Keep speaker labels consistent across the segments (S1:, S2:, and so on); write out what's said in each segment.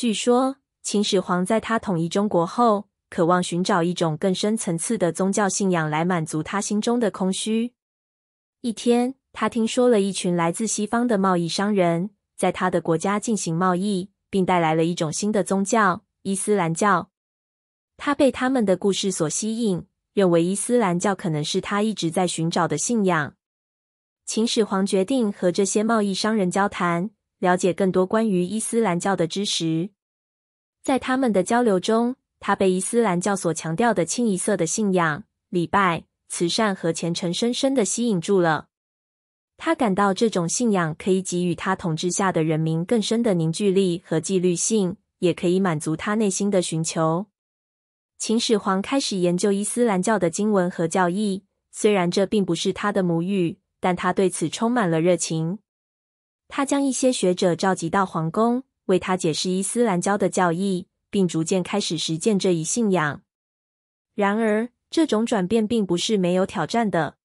S1: 据说，秦始皇在他统一中国后，渴望寻找一种更深层次的宗教信仰来满足他心中的空虚。一天，他听说了一群来自西方的贸易商人在他的国家进行贸易，并带来了一种新的宗教——伊斯兰教。他被他们的故事所吸引，认为伊斯兰教可能是他一直在寻找的信仰。秦始皇决定和这些贸易商人交谈。了解更多关于伊斯兰教的知识。在他们的交流中，他被伊斯兰教所强调的清一色的信仰、礼拜、慈善和虔诚深深的吸引住了。他感到这种信仰可以给予他统治下的人民更深的凝聚力和纪律性，也可以满足他内心的寻求。秦始皇开始研究伊斯兰教的经文和教义，虽然这并不是他的母语，但他对此充满了热情。他将一些学者召集到皇宫，为他解释伊斯兰教的教义，并逐渐开始实践这一信仰。然而，这种转变并不是没有挑战的。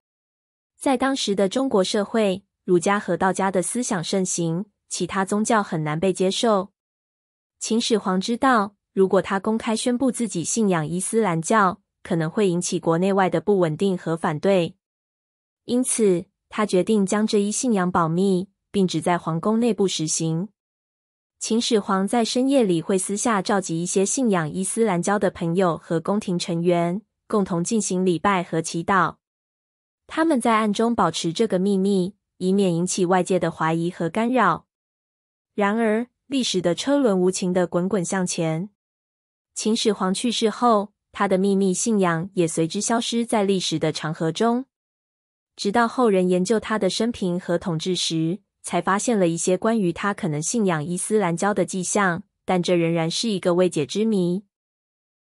S1: 在当时的中国社会，儒家和道家的思想盛行，其他宗教很难被接受。秦始皇知道，如果他公开宣布自己信仰伊斯兰教，可能会引起国内外的不稳定和反对，因此他决定将这一信仰保密。并只在皇宫内部实行。秦始皇在深夜里会私下召集一些信仰伊斯兰教的朋友和宫廷成员，共同进行礼拜和祈祷。他们在暗中保持这个秘密，以免引起外界的怀疑和干扰。然而，历史的车轮无情的滚滚向前。秦始皇去世后，他的秘密信仰也随之消失在历史的长河中。直到后人研究他的生平和统治时，才发现了一些关于他可能信仰伊斯兰教的迹象，但这仍然是一个未解之谜。